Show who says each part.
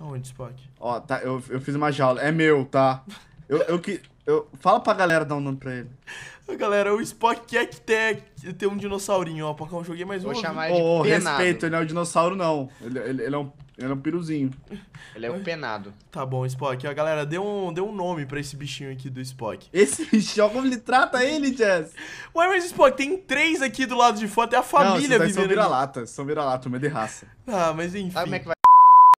Speaker 1: Aonde, Spock? Ó, tá, eu, eu fiz uma jaula. É meu, tá? Eu, eu que. Eu,
Speaker 2: fala pra galera dar um nome pra ele.
Speaker 3: Galera, o Spock quer que tenha, ter um dinossaurinho, ó. porque eu é joguei é mais um. Vou chamar ele de Ô, penado. respeito,
Speaker 2: ele não é um dinossauro, não. Ele, ele, ele é um, ele é um piruzinho.
Speaker 3: Ele é um penado. Tá bom, Spock. Ó, galera, dê um, dê um nome pra esse bichinho aqui do Spock. Esse bichinho, como ele trata ele, Jess. Ué, mas Spock, tem três aqui do lado de fora, tem a não, família esses daí são
Speaker 4: vira-latas, são vira-latas, medo de raça.
Speaker 3: Ah, mas enfim. Sabe como é que vai